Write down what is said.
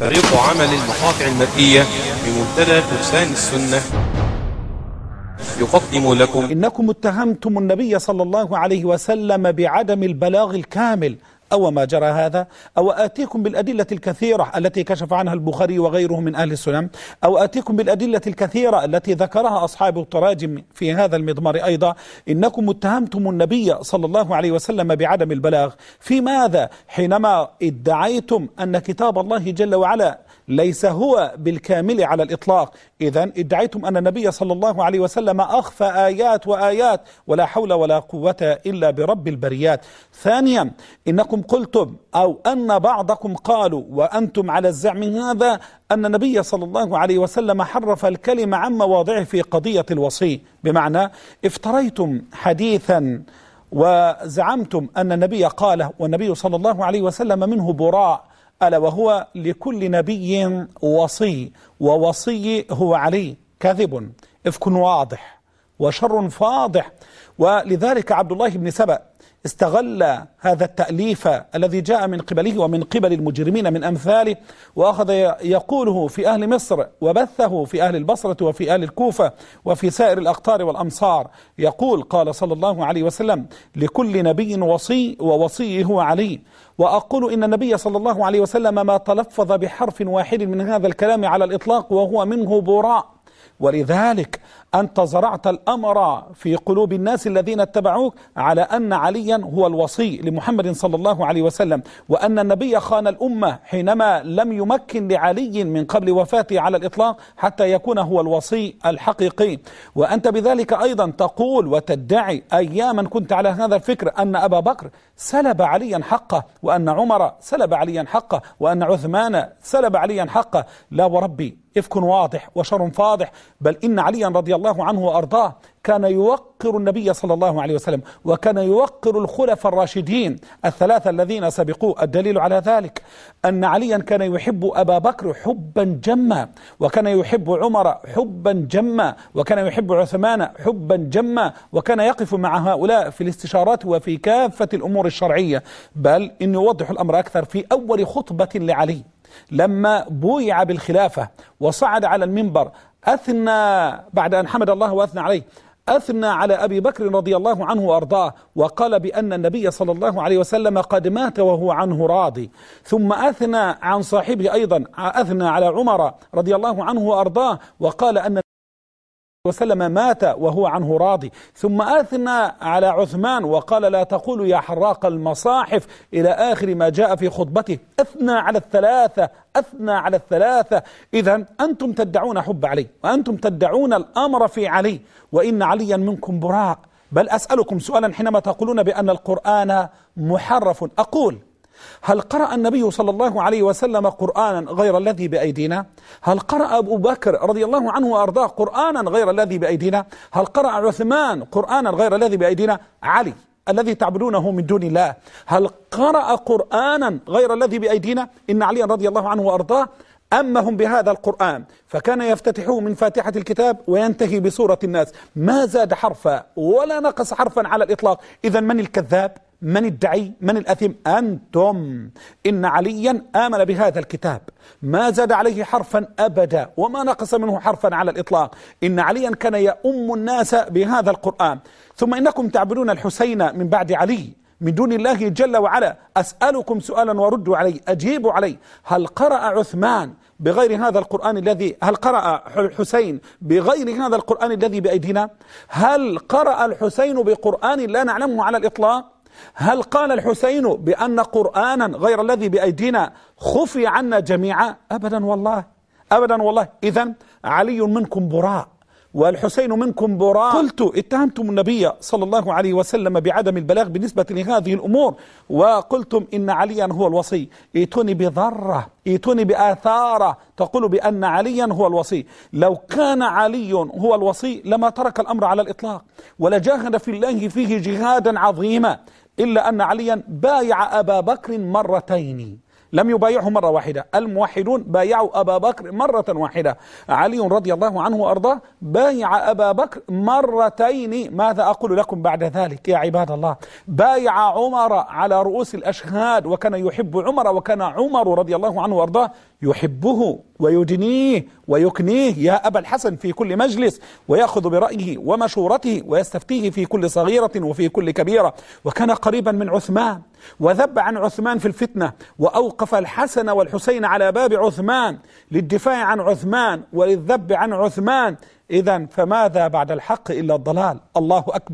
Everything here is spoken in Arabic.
فريق عمل المقاطع المرئية بمنتدى فرسان السنة يقدم لكم إنكم اتهمتم النبي صلى الله عليه وسلم بعدم البلاغ الكامل أو ما جرى هذا أو آتيكم بالأدلة الكثيرة التي كشف عنها البخاري وغيره من أهل السنن أو آتيكم بالأدلة الكثيرة التي ذكرها أصحاب التراجم في هذا المضمار أيضا إنكم اتهمتم النبي صلى الله عليه وسلم بعدم البلاغ في ماذا حينما ادعيتم أن كتاب الله جل وعلا ليس هو بالكامل على الإطلاق إذا ادعيتم أن النبي صلى الله عليه وسلم أخفى آيات وآيات ولا حول ولا قوة إلا برب البريات ثانيا إنكم أنكم قلتم أو أن بعضكم قالوا وأنتم على الزعم هذا أن النبي صلى الله عليه وسلم حرف الكلمة عن مواضعه في قضية الوصي بمعنى افتريتم حديثا وزعمتم أن النبي قاله والنبي صلى الله عليه وسلم منه براء ألا وهو لكل نبي وصي ووصي هو علي كذب إفك واضح وشر فاضح ولذلك عبد الله بن سبأ استغل هذا التأليف الذي جاء من قبله ومن قبل المجرمين من أمثاله وأخذ يقوله في أهل مصر وبثه في أهل البصرة وفي أهل الكوفة وفي سائر الأقطار والأمصار يقول قال صلى الله عليه وسلم لكل نبي وصي ووصيه هو علي وأقول إن النبي صلى الله عليه وسلم ما تلفظ بحرف واحد من هذا الكلام على الإطلاق وهو منه براء ولذلك أنت زرعت الأمر في قلوب الناس الذين اتبعوك على أن عليا هو الوصي لمحمد صلى الله عليه وسلم وأن النبي خان الأمة حينما لم يمكن لعلي من قبل وفاته على الإطلاق حتى يكون هو الوصي الحقيقي وأنت بذلك أيضا تقول وتدعي أياما كنت على هذا الفكر أن أبا بكر سلب عليا حقه وأن عمر سلب عليا حقه وأن عثمان سلب عليا حقه لا وربي إفك واضح وشر فاضح بل إن عليا رضي الله عنه وأرضاه كان يوقر النبي صلى الله عليه وسلم وكان يوقر الخلفاء الراشدين الثلاثة الذين سبقوه الدليل على ذلك أن عليا كان يحب أبا بكر حبا جما وكان يحب عمر حبا جما وكان يحب عثمان حبا جما وكان يقف مع هؤلاء في الاستشارات وفي كافة الأمور الشرعية بل إن يوضح الأمر أكثر في أول خطبة لعلي لما بويع بالخلافة وصعد على المنبر أثنى بعد أن حمد الله وأثنى عليه أثنى على أبي بكر رضي الله عنه وأرضاه وقال بأن النبي صلى الله عليه وسلم قد مات وهو عنه راضي ثم أثنى عن صاحبه أيضا أثنى على عمر رضي الله عنه وأرضاه وقال أن وسلم مات وهو عنه راضي ثم أثنى على عثمان وقال لا تقول يا حراق المصاحف إلى آخر ما جاء في خطبته أثنى على الثلاثة أثنى على الثلاثة إذا أنتم تدعون حب علي وأنتم تدعون الأمر في علي وإن عليا منكم براء بل أسألكم سؤالا حينما تقولون بأن القرآن محرف أقول هل قرأ النبي صلى الله عليه وسلم قرآنا غير الذي بأيدينا هل قرأ أبو بكر رضي الله عنه وأرضاه قرآنا غير الذي بأيدينا هل قرأ عثمان قرآنا غير الذي بأيدينا علي الذي تعبدونه من دون الله هل قرأ قرآنا غير الذي بأيدينا إن عليا رضي الله عنه وأرضاه أمهم بهذا القرآن فكان يفتتحه من فاتحة الكتاب وينتهي بسورة الناس ما زاد حرفا ولا نقص حرفا على الإطلاق إذا من الكذاب؟ من الدعي من الأثم أنتم إن عليا آمن بهذا الكتاب ما زاد عليه حرفا أبدا وما نقص منه حرفا على الإطلاق إن عليا كان يؤم الناس بهذا القرآن ثم إنكم تعبدون الحسين من بعد علي من دون الله جل وعلا أسألكم سؤالا وردوا علي أجيبوا علي هل قرأ عثمان بغير هذا القرآن الذي هل قرأ الحسين بغير هذا القرآن الذي بأيدينا هل قرأ الحسين بقرآن لا نعلمه على الإطلاق هل قال الحسين بأن قرآنا غير الذي بأيدينا خفي عنا جميعا أبدا والله أبدا والله إذا علي منكم براء والحسين منكم براء قلت اتهمتم النبي صلى الله عليه وسلم بعدم البلاغ بالنسبة لهذه الأمور وقلتم إن عليا هو الوصي ائتوني بضرة ائتوني بآثارة تقول بأن عليا هو الوصي لو كان علي هو الوصي لما ترك الأمر على الإطلاق ولجاهد في الله فيه جهادا عظيما إلا أن عليا بايع أبا بكر مرتين لم يبايعه مرة واحدة الموحدون بايعوا أبا بكر مرة واحدة علي رضي الله عنه وأرضاه بايع أبا بكر مرتين ماذا أقول لكم بعد ذلك يا عباد الله بايع عمر على رؤوس الأشهاد وكان يحب عمر وكان عمر رضي الله عنه وأرضاه يحبه ويدنيه ويكنيه يا أبا الحسن في كل مجلس ويأخذ برأيه ومشورته ويستفتيه في كل صغيرة وفي كل كبيرة وكان قريبا من عثمان وذب عن عثمان في الفتنة وأوقف الحسن والحسين على باب عثمان للدفاع عن عثمان وللذب عن عثمان إذا فماذا بعد الحق إلا الضلال الله أكبر